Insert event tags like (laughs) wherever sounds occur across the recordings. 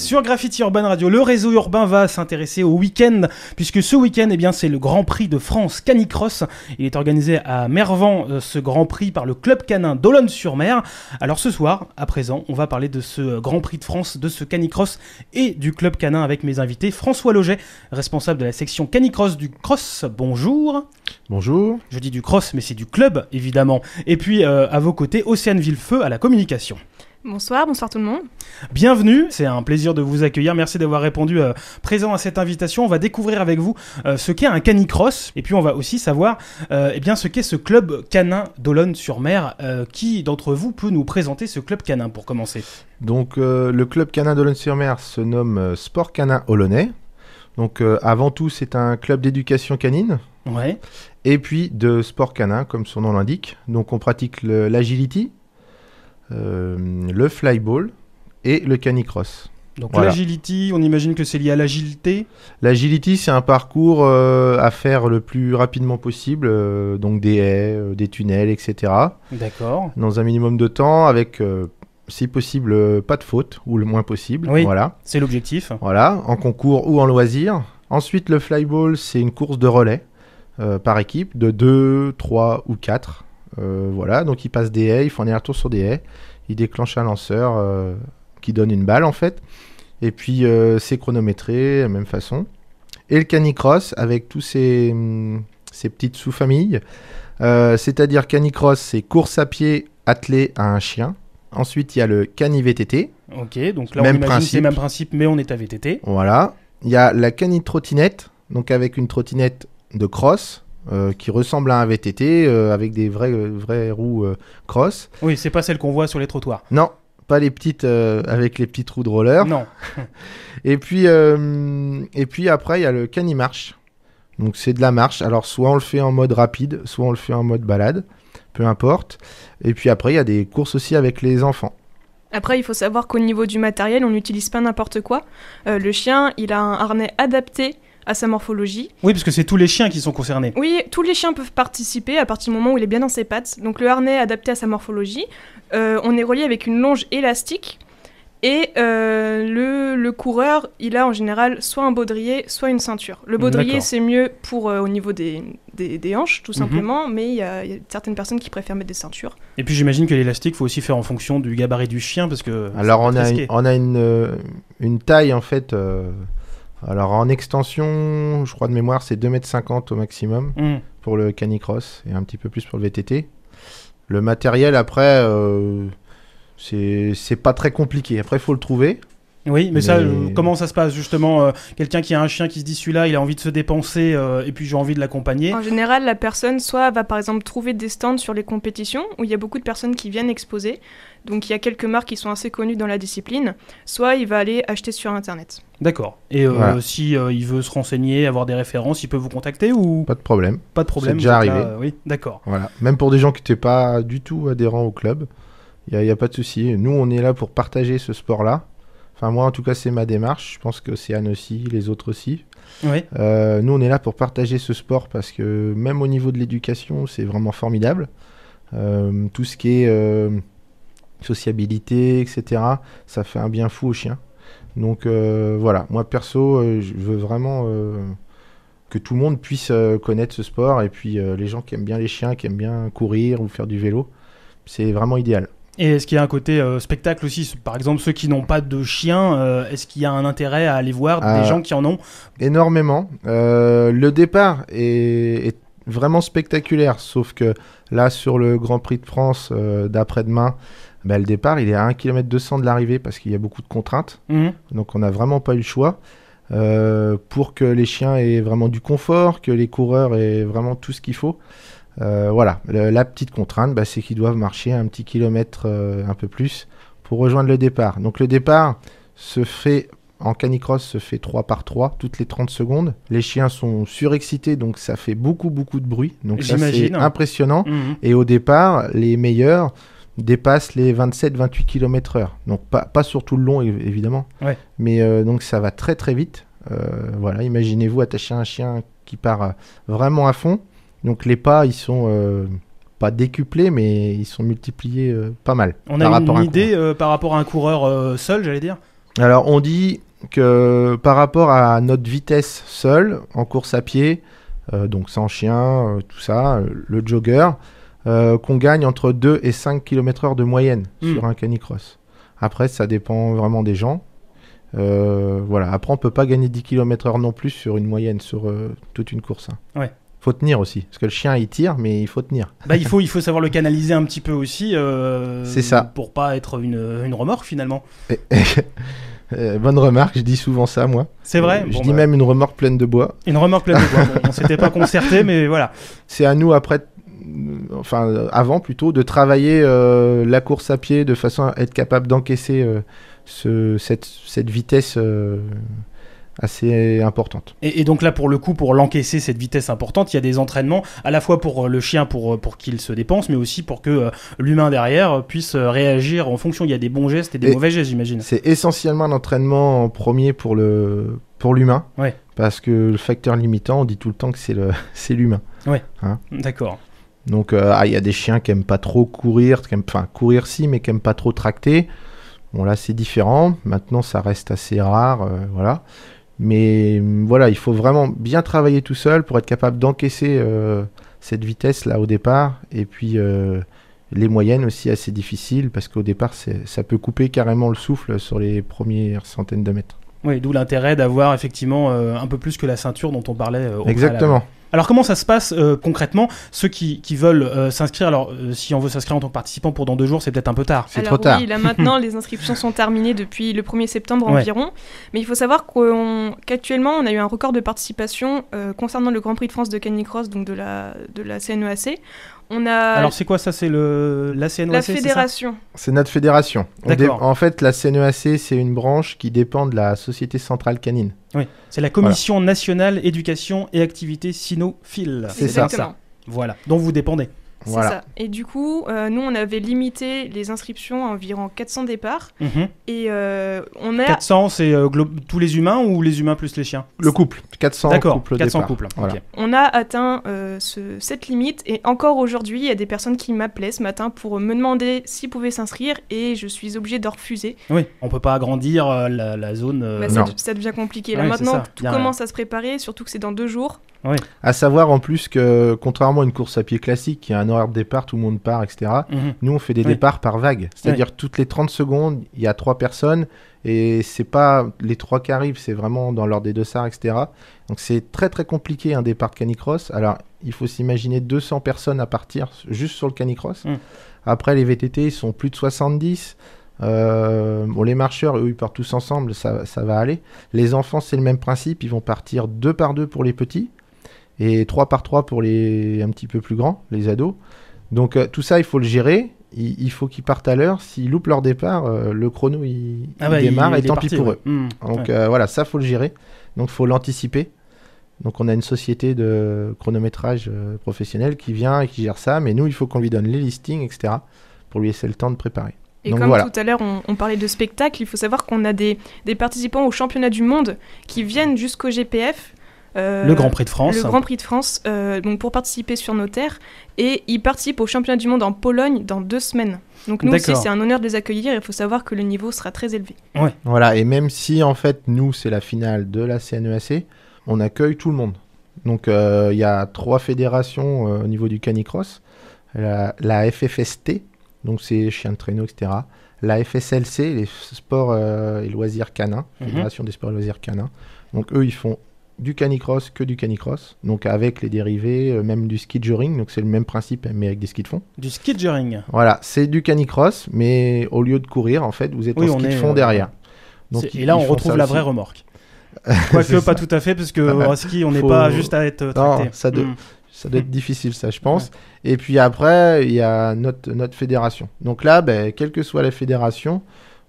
Sur Graffiti Urban Radio, le réseau urbain va s'intéresser au week-end, puisque ce week-end, eh bien, c'est le Grand Prix de France Canicross. Il est organisé à Mervan, euh, ce Grand Prix, par le Club Canin d'Olonne-sur-Mer. Alors ce soir, à présent, on va parler de ce Grand Prix de France, de ce Canicross et du Club Canin avec mes invités. François Loget, responsable de la section Canicross du Cross. Bonjour. Bonjour. Je dis du Cross, mais c'est du club, évidemment. Et puis, euh, à vos côtés, Océane Villefeu à la communication. Bonsoir, bonsoir tout le monde. Bienvenue, c'est un plaisir de vous accueillir. Merci d'avoir répondu euh, présent à cette invitation. On va découvrir avec vous euh, ce qu'est un canicross et puis on va aussi savoir euh, eh bien, ce qu'est ce club canin d'Olonne-sur-Mer. qui d'entre vous peut nous présenter ce club canin pour commencer Donc le club canin d'Olonne-sur-Mer se nomme Sport Canin Olonnais. Donc avant tout, c'est un club d'éducation canine. Ouais. Et puis de sport canin, comme son nom l'indique. Donc on pratique l'agility, euh, le flyball et le canicross. Donc l'agility, on imagine que c'est lié à l'agilité L'agility, c'est un parcours euh, à faire le plus rapidement possible, euh, donc des haies, des tunnels, etc. D'accord. Dans un minimum de temps, avec si possible pas de faute, ou le moins possible. Oui, voilà. c'est l'objectif. Voilà, en concours ou en loisir. Ensuite, le flyball, c'est une course de relais par équipe de 2, 3 ou 4. Euh, voilà, donc il passe des haies, il fait un aller-retour sur des haies, il déclenche un lanceur euh, qui donne une balle en fait. Et puis euh, c'est chronométré de la même façon. Et le canicross avec tous ces, mm, petites sous-familles. C'est-à-dire canicross, c'est course à pied attelé à un chien. Ensuite, il y a le cani-VTT. Ok, donc là, on imagine c'est le même principe, mais on est à VTT. Voilà. Il y a la cani-trottinette, donc avec une trottinette de cross. Euh, qui ressemble à un VTT euh, avec des vraies, roues euh, cross. Oui, c'est pas celle qu'on voit sur les trottoirs. Non, pas les petites avec les petites roues de roller. Non. (laughs) et, puis, et puis après, il y a le marche Donc c'est de la marche. Alors soit on le fait en mode rapide, soit on le fait en mode balade, peu importe. Et puis après, il y a des courses aussi avec les enfants. Après, il faut savoir qu'au niveau du matériel, on n'utilise pas n'importe quoi. le chien, il a un harnais adapté à sa morphologie. Oui, parce que c'est tous les chiens qui sont concernés. Oui, tous les chiens peuvent participer à partir du moment où il est bien dans ses pattes. Donc le harnais adapté à sa morphologie, euh, on est relié avec une longe élastique. Et euh, le, le, coureur, il a en général soit un baudrier, soit une ceinture. Le baudrier, c'est mieux pour euh, au niveau des, des, hanches, tout mhm. simplement, mais il y, a, certaines personnes qui préfèrent mettre des ceintures. Et puis j'imagine que l'élastique, faut aussi faire en fonction du gabarit du chien, parce que... Alors on a, on a une, une taille, en fait... Alors en extension, je crois de mémoire, c'est 2m50 au maximum mm. pour le canicross et un petit peu plus pour le VTT. Le matériel, après, euh, c'est pas très compliqué. Après, il faut le trouver. Oui, mais, ça, euh, comment ça se passe justement euh, Quelqu'un qui a un chien qui se dit celui-là, il a envie de se dépenser euh, et puis j'ai envie de l'accompagner. En général, la personne soit va par exemple trouver des stands sur les compétitions où il y a beaucoup de personnes qui viennent exposer. Donc il y a quelques marques qui sont assez connues dans la discipline. Soit il va aller acheter sur internet. D'accord. Et s'il si il veut se renseigner, avoir des références, il peut vous contacter ou Pas de problème. Pas de problème. C'est déjà arrivé. oui, d'accord. Voilà. Même pour des gens qui n'étaient pas du tout adhérents au club, il n'y a, a, pas de souci. Nous, on est là pour partager ce sport-là. Enfin, moi, en tout cas, c'est ma démarche. Je pense que c'est Anne aussi, les autres aussi. Euh, nous, on est là pour partager ce sport parce que même au niveau de l'éducation, c'est vraiment formidable. Euh, tout ce qui est euh, sociabilité, etc., ça fait un bien fou aux chiens. Donc voilà, moi perso, je veux vraiment que tout le monde puisse connaître ce sport et puis les gens qui aiment bien les chiens, qui aiment bien courir ou faire du vélo, c'est vraiment idéal. Et est-ce qu'il y a un côté euh, spectacle aussi Par exemple, ceux qui n'ont pas de chiens, euh, est-ce qu'il y a un intérêt à aller voir des ah. gens qui en ont Énormément. Euh, le départ est, vraiment spectaculaire, sauf que là, sur le Grand Prix de France d'après-demain, bah, le départ, il est à 1 km 200 de l'arrivée parce qu'il y a beaucoup de contraintes. Mmh. Donc on n'a vraiment pas eu le choix. pour que les chiens aient vraiment du confort, que les coureurs aient vraiment tout ce qu'il faut. Euh, voilà, la petite contrainte, bah, c'est qu'ils doivent marcher un petit kilomètre, euh, un peu plus, pour rejoindre le départ. Donc le départ se fait en canicross se fait 3 par 3 toutes les 30 secondes. Les chiens sont surexcités, donc ça fait beaucoup beaucoup de bruit. Donc c'est hein. impressionnant. Mhm. Et au départ, les meilleurs dépassent les 27-28 km h Donc pas, pas sur tout le long évidemment. Mais euh, donc ça va très très vite. voilà, imaginez-vous attacher un chien qui part vraiment à fond donc les pas, ils sont euh, pas décuplés, mais ils sont multipliés euh, pas mal. On a une, idée euh, par rapport à un coureur seul, j'allais dire Alors on dit que par rapport à notre vitesse seule, en course à pied, donc sans chien, tout ça, le jogger, qu'on gagne entre 2 et 5 km/h de moyenne hmm. sur un canicross. Après, ça dépend vraiment des gens. voilà. Après, on peut pas gagner 10 km/h non plus sur une moyenne, sur toute une course. Hein. Ouais faut tenir aussi. Parce que le chien, il tire, mais il faut tenir. Bah, il, faut, il faut savoir le canaliser un petit peu aussi. Euh, c'est ça. Pour pas être une, une remorque finalement. Euh, bonne remarque, je dis souvent ça moi. C'est vrai. je dis bah. même une remorque pleine de bois. Une remorque pleine de bois. on s'était pas concerté, (laughs) mais voilà. C'est à nous après, euh, enfin euh, avant plutôt, de travailler la course à pied de façon à être capable d'encaisser ce, cette, cette, vitesse assez importante. Et, donc là, pour le coup, pour l'encaisser cette vitesse importante, il y a des entraînements à la fois pour euh, le chien pour, euh, pour qu'il se dépense, mais aussi pour que euh, l'humain derrière puisse réagir en fonction. Il y a des bons gestes et des mauvais gestes, j'imagine. C'est essentiellement un entraînement premier pour le pour l'humain, parce que le facteur limitant, on dit tout le temps que c'est (laughs) l'humain. Ouais. Hein? D'accord. Donc ah, il y a des chiens qui aiment pas trop courir, enfin courir si, mais qui aiment pas trop tracter. Bon là c'est différent. Maintenant ça reste assez rare, voilà. Mais mm, voilà, il faut vraiment bien travailler tout seul pour être capable d'encaisser euh, cette vitesse-là au départ. Et puis euh, les moyennes aussi assez difficiles parce qu'au départ, ça peut couper carrément le souffle sur les premières centaines de mètres. Oui, d'où l'intérêt d'avoir effectivement euh, un peu plus que la ceinture dont on parlait euh, Exactement. Alors comment ça se passe euh, concrètement Ceux qui, qui veulent s'inscrire, alors si on veut s'inscrire en tant que participant pour dans deux jours, c'est peut-être un peu tard. C'est trop tard. — oui, là (laughs) maintenant, les inscriptions sont terminées depuis le 1er septembre environ. Mais il faut savoir qu'actuellement, on, on, a eu un record de participation concernant le Grand Prix de France de Canicross, donc de la, de la CNEAC a... Alors c'est quoi ça C'est le la CNEAC e La fédération. C'est notre fédération. En fait, la CNEAC, e c'est une branche qui dépend de la Société centrale canine. Oui, c'est la Commission nationale éducation et activités Sinophile. C'est ça. Voilà, dont vous dépendez c'est ça. Et du coup, euh, nous, on avait limité les inscriptions à environ 400 départs. Mhm. Et euh, on a... 400, c'est euh, tous les humains ou les humains plus les chiens Le couple. 400 couples. 400 couples. On a atteint cette limite. Et encore aujourd'hui, il y a des personnes qui m'appelaient ce matin pour me demander s'ils pouvaient s'inscrire. Et je suis obligée de refuser. Oui, on peut pas agrandir la, zone. c'est bah, ça, devient compliqué. Là, maintenant, tout commence à se préparer, surtout que c'est dans deux jours. À savoir en plus que, contrairement à une course à pied classique, qui a un horaire de départ, tout le monde part, etc., mhm. nous on fait des départs par vague. C'est-à-dire toutes les 30 secondes, il y a trois personnes et c'est pas les trois qui arrivent, c'est vraiment dans l'ordre des deux sards, etc. Donc c'est très très compliqué un départ de canicross. Alors il faut s'imaginer 200 personnes à partir juste sur le canicross. Mhm. Après les VTT, ils sont plus de 70. Euh, bon, les marcheurs, eux, ils partent tous ensemble, ça, ça va aller. Les enfants, c'est le même principe, ils vont partir deux par deux pour les petits et 3 par 3 pour les un petit peu plus grands, les ados. Donc euh, tout ça, il faut le gérer. Il, faut qu'ils partent à l'heure. S'ils loupent leur départ, euh, le chrono il, ah bah, démarre et tant pis pour eux. Mmh. Donc euh, voilà, ça faut le gérer. Donc faut l'anticiper. Donc on a une société de chronométrage professionnel qui vient et qui gère ça, mais nous il faut qu'on lui donne les listings, etc. pour lui laisser le temps de préparer. Et comme tout à l'heure, on, parlait de spectacle, il faut savoir qu'on a des, des, participants au championnat du monde qui viennent jusqu'au GPF euh, le Grand Prix de France. Le Grand Prix de France, euh, donc pour participer sur nos terres. Et ils participent au championnat du monde en Pologne dans deux semaines. Donc nous aussi, c'est un honneur de les accueillir. Il faut savoir que le niveau sera très élevé. Ouais. Voilà, et même si en fait, nous, c'est la finale de la CNEAC, e on accueille tout le monde. Donc euh, il y a trois fédérations au niveau du canicross. La, FFST, donc c'est chiens de traîneau, etc. La FSLC, les sports et loisirs canins, mhm. Fédération des sports et loisirs canins. Donc eux, ils font du canicross que du canicross, donc avec les dérivés, euh, même du ski during donc c'est le même principe, mais avec des skis de fond. Du ski Voilà, c'est du canicross, mais au lieu de courir, en fait, vous êtes en ski de fond euh, derrière. Donc, et là, on retrouve la vraie remorque. (laughs) Quoique pas tout à fait, parce que (laughs) ski, on n'est pas (laughs) juste à être Non, mm. ça, doit être difficile, ça, je pense. Et puis après, il y a notre, notre fédération. Donc là, ben, quelle que soit la fédération,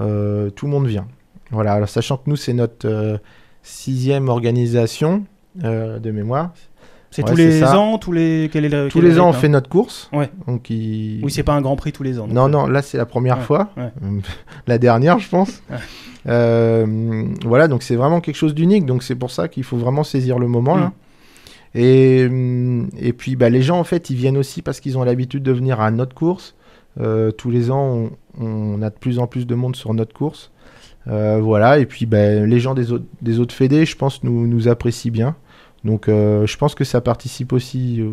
euh, tout le monde vient. Voilà, alors sachant que nous, c'est notre sixième organisation euh, de mémoire. C'est tous les ans, tous les tous les ans on fait hein notre course. Ouais. Donc il... oui, c'est pas un Grand Prix tous les ans. Non, euh, non, là c'est la première fois, (laughs) la dernière je pense. Euh, voilà, donc c'est vraiment quelque chose d'unique. Donc c'est pour ça qu'il faut vraiment saisir le moment là. Mm. Et, mm, et puis bah, les gens en fait ils viennent aussi parce qu'ils ont l'habitude de venir à notre course. tous les ans on, a de plus en plus de monde sur notre course. Euh, voilà, et puis ben, les gens des autres, des autres fédés, je pense, nous, nous apprécient bien. Donc euh, je pense que ça participe aussi.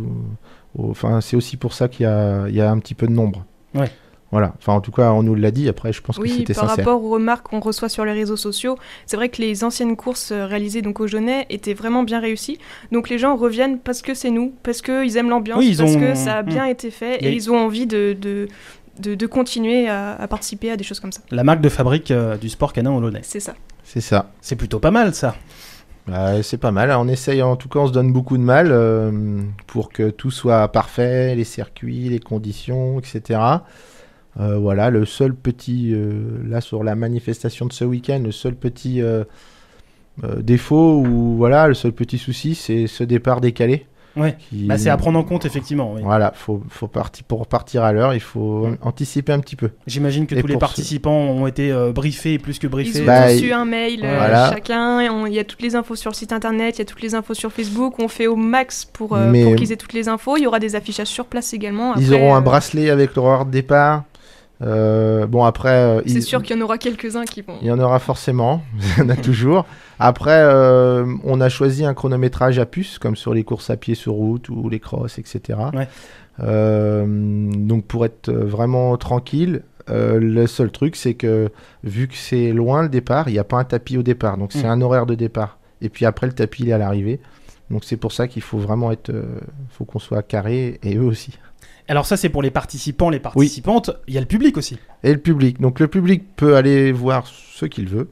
Enfin, c'est aussi pour ça qu'il y, a, un petit peu de nombre. Voilà, enfin en tout cas on nous l'a dit, après je pense que c'était sincère. Oui, par rapport aux remarques qu'on reçoit sur les réseaux sociaux, c'est vrai que les anciennes courses euh, réalisées donc au Genet étaient vraiment bien réussies, donc les gens reviennent parce que c'est nous, parce qu'ils aiment l'ambiance, parce que ça a mm. bien été fait, et, et ils ont envie de, de, de, continuer à, participer à des choses comme ça. La marque de fabrique euh, du sport canin hollandais. C'est ça. C'est ça. C'est plutôt pas mal ça. Bah, c'est pas mal. On essaye, en tout cas, on se donne beaucoup de mal euh, pour que tout soit parfait, les circuits, les conditions, etc. Euh, voilà, le seul petit, là sur la manifestation de ce week-end, le seul petit défaut ou voilà, le seul petit souci, c'est ce départ décalé. Bah, c'est à prendre en compte effectivement. Voilà, faut, faut partir pour partir à l'heure, il faut anticiper un petit peu. J'imagine que tous les participants ont été euh, briefés plus que briefés. Ils ont reçu bah, un mail euh, chacun. Il y a toutes les infos sur le site internet, il y a toutes les infos sur Facebook. On fait au max pour, euh, pour qu'ils aient toutes les infos. Il y aura des affichages sur place également. ils auront un bracelet avec l'horaire de départ. Euh, bon, après. Euh, c'est sûr qu'il y en aura quelques-uns qui vont. Il y en aura forcément, (laughs) il y en a toujours. Après, euh, on a choisi un chronométrage à puce, comme sur les courses à pied sur route ou les crosses, etc. donc, pour être vraiment tranquille, le seul truc, c'est que vu que c'est loin le départ, il n'y a pas un tapis au départ. Donc, c'est mm. un horaire de départ. Et puis après, le tapis, il est à l'arrivée. Donc, c'est pour ça qu'il faut vraiment être. faut qu'on soit carré et eux aussi. Alors ça, c'est pour les participants, les participantes. Il y a le public aussi. Et le public. Donc le public peut aller voir ce qu'il veut.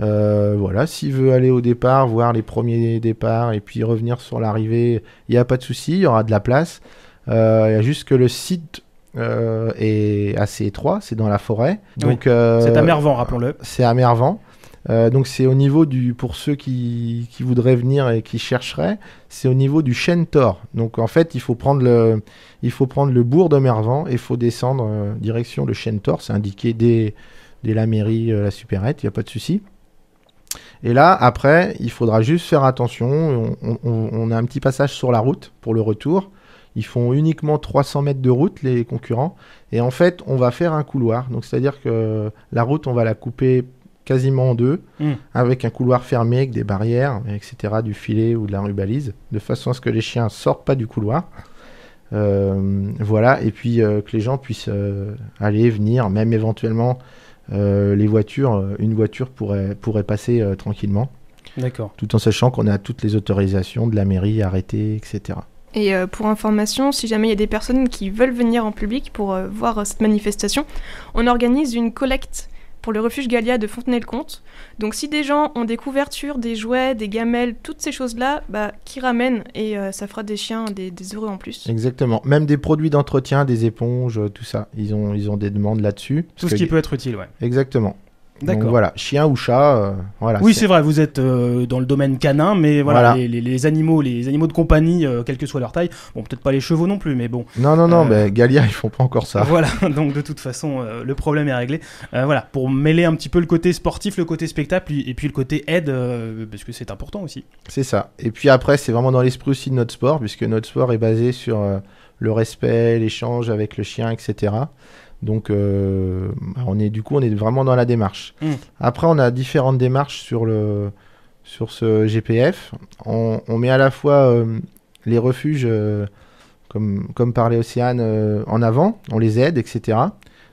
Euh, voilà, s'il veut aller au départ, voir les premiers départs et puis revenir sur l'arrivée, il n'y a pas de souci, il y aura de la place. Euh, il y a juste que le site euh, est assez étroit, c'est dans la forêt. Donc, c'est à rappelons-le. C'est à euh, donc c'est au niveau du, pour ceux qui, voudraient venir et qui chercheraient, c'est au niveau du chêne Tor. Donc en fait, il faut prendre le, il faut prendre le bourg de Mervan et il faut descendre euh, direction le chêne Tor. C'est indiqué dès, la mairie, euh, la supérette, il n'y a pas de souci. Et là, après, il faudra juste faire attention. On, a un petit passage sur la route pour le retour. Ils font uniquement 300 mètres de route, les concurrents. Et en fait, on va faire un couloir. Donc, c'est-à-dire que la route, on va la couper quasiment en deux, hmm. avec un couloir fermé, avec des barrières, etc., du filet ou de la rubalise, de façon à ce que les chiens sortent pas du couloir. Euh, voilà, et puis euh, que les gens puissent euh, aller, venir, même éventuellement les voitures, une voiture pourrait, pourrait passer tranquillement. D'accord. Tout en sachant qu'on a toutes les autorisations de la mairie arrêtées, etc. Et pour information, si jamais il y a des personnes qui veulent venir en public pour voir cette manifestation, on organise une collecte pour le refuge Galia de Fontenay-le-Comte. Donc si des gens ont des couvertures, des jouets, des gamelles, toutes ces choses-là, bah, qui ramènent et euh, ça fera des chiens des, des, heureux en plus. Exactement. Même des produits d'entretien, des éponges, euh, tout ça. Ils ont, ils ont des demandes là-dessus. Tout ce qui peut être utile, ouais. Exactement. D'accord. Voilà, chien ou chat. Euh, voilà, oui, c'est vrai, vous êtes euh, dans le domaine canin, mais voilà, Les, animaux, les animaux de compagnie, euh, quelle que soit leur taille, bon, peut-être pas les chevaux non plus, mais bon. Non, non, non, mais Galia, ils font pas encore ça. (laughs) Voilà, donc de toute façon, le problème est réglé. voilà, pour mêler un petit peu le côté sportif, le côté spectacle, et puis le côté aide, parce que c'est important aussi. C'est ça. Et puis après, c'est vraiment dans l'esprit aussi de notre sport, puisque notre sport est basé sur le respect, l'échange avec le chien, etc. Donc, euh, bah, on est, du coup, on est vraiment dans la démarche. Hmm. Après, on a différentes démarches sur, le, sur ce GPF. On, met à la fois euh, les refuges, euh, comme, comme parlait Océane, en avant, on les aide, etc.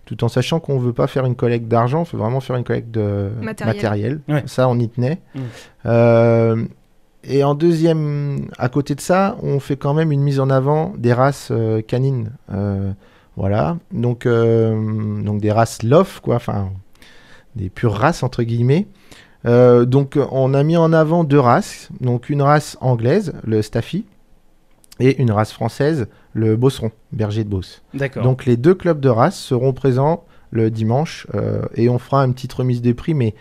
Tout en sachant qu'on ne veut pas faire une collecte d'argent, on veut vraiment faire une collecte de matériel. Ça, on y tenait. Hmm. et en deuxième, à côté de ça, on fait quand même une mise en avant des races canines. Voilà. Donc, euh, donc des races lof, quoi. Enfin, des pures races, entre guillemets. Euh, donc, on a mis en avant deux races. Donc, une race anglaise, le Staffy, et une race française, le Bosseron, Berger de Beauce. D'accord. Donc les deux clubs de races seront présents le dimanche euh, et on fera une petite remise des prix, mais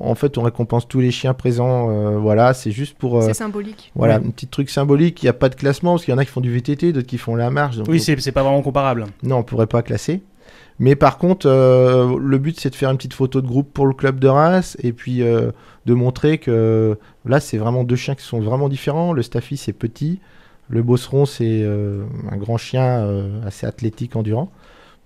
en fait, on récompense tous les chiens présents. Euh, voilà, c'est juste pour. Euh, c'est symbolique. Voilà, un petit truc symbolique. Il n'y a pas de classement parce qu'il y en a qui font du VTT, d'autres qui font la marche. oui, c'est pas vraiment comparable. Non, on pourrait pas classer. Mais par contre, euh, le but c'est de faire une petite photo de groupe pour le club de race et puis de montrer que là, c'est vraiment deux chiens qui sont vraiment différents. Le Staffy, c'est petit. Le Bosseron, c'est un grand chien assez athlétique, endurant.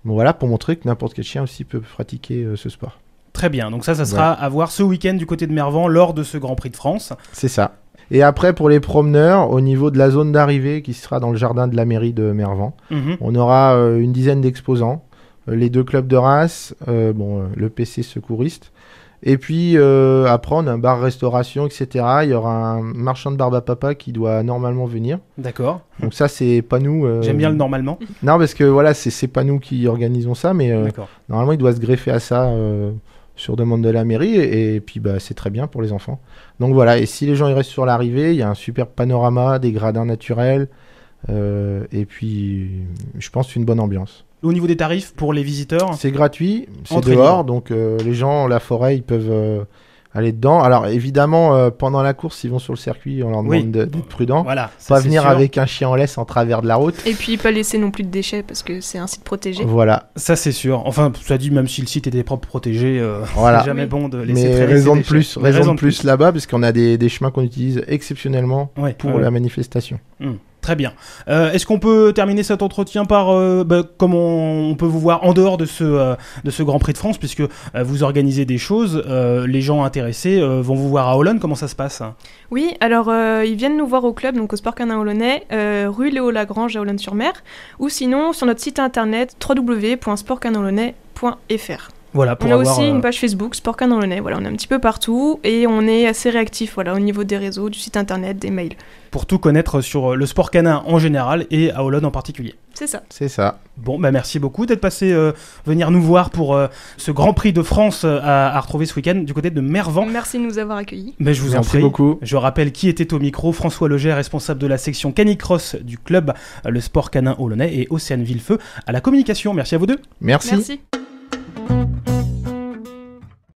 Bon, voilà, pour montrer que n'importe quel chien aussi peut pratiquer ce sport. Très bien, donc ça, ça sera à voir ce week-end du côté de Mervan lors de ce Grand Prix de France. C'est ça. Et après, pour les promeneurs, au niveau de la zone d'arrivée qui sera dans le jardin de la mairie de Mervan, mhm. on aura euh, une dizaine d'exposants, euh, les deux clubs de race, euh, bon, le PC secouriste. Et puis après, on a un bar restauration, etc. Il y aura un marchand de barbe à papa qui doit normalement venir. D'accord. Donc ça, c'est pas nous. J'aime bien le normalement. Non, parce que voilà, c'est pas nous qui organisons ça, mais normalement, il doit se greffer à ça sur demande de la mairie. Et, puis, bah, c'est très bien pour les enfants. Donc voilà, et si les gens ils restent sur l'arrivée, il y a un super panorama, des gradins naturels. Euh, et puis, je pense une bonne ambiance. Au niveau des tarifs pour les visiteurs C'est gratuit, c'est dehors, donc euh, les gens, la forêt, ils peuvent, euh, aller dedans. Alors évidemment, euh, pendant la course, ils vont sur le circuit, on leur demande d'être prudent. Voilà, pas venir avec un chien en laisse en travers de la route. Et puis pas laisser non plus de déchets parce que c'est un site protégé. Voilà. Ça c'est sûr. Enfin, ça dit même si le site était propre protégé, euh, (laughs) c'est jamais bon de laisser. Mais raison de plus, raison, de plus, là-bas parce qu'on a des, chemins qu'on utilise exceptionnellement pour la manifestation. Hmm. Très bien. Euh, est-ce qu'on peut terminer cet entretien par euh, bah, comment on peut vous voir en dehors de ce, euh, de ce Grand Prix de France, puisque vous organisez des choses, les gens intéressés vont vous voir à Hollande, comment ça se passe Oui, alors ils viennent nous voir au club, donc au Sport Canin Hollandais, rue Léo Lagrange à Hollande-sur-Mer, ou sinon sur notre site internet www.sportcaninhollonnais.fr pour on a aussi une euh, page Facebook, Sport Canin le Voilà, on est un petit peu partout et on est assez réactif voilà, au niveau des réseaux, du site internet, des mails. Pour tout connaître sur euh, le sport canin en général et à Olonne en particulier. C'est ça. C'est ça. Bon, bah merci beaucoup d'être passé euh, venir nous voir pour ce Grand Prix de France à, retrouver ce week-end du côté de Mervan. Merci de nous avoir accueillis. je vous merci en prie. beaucoup. Je rappelle qui était au micro François Leger, responsable de la section Canicross du club Le Sport Canin Olonnais et Océane Villefeu à la communication. Merci à vous deux. Merci. merci. Thank you.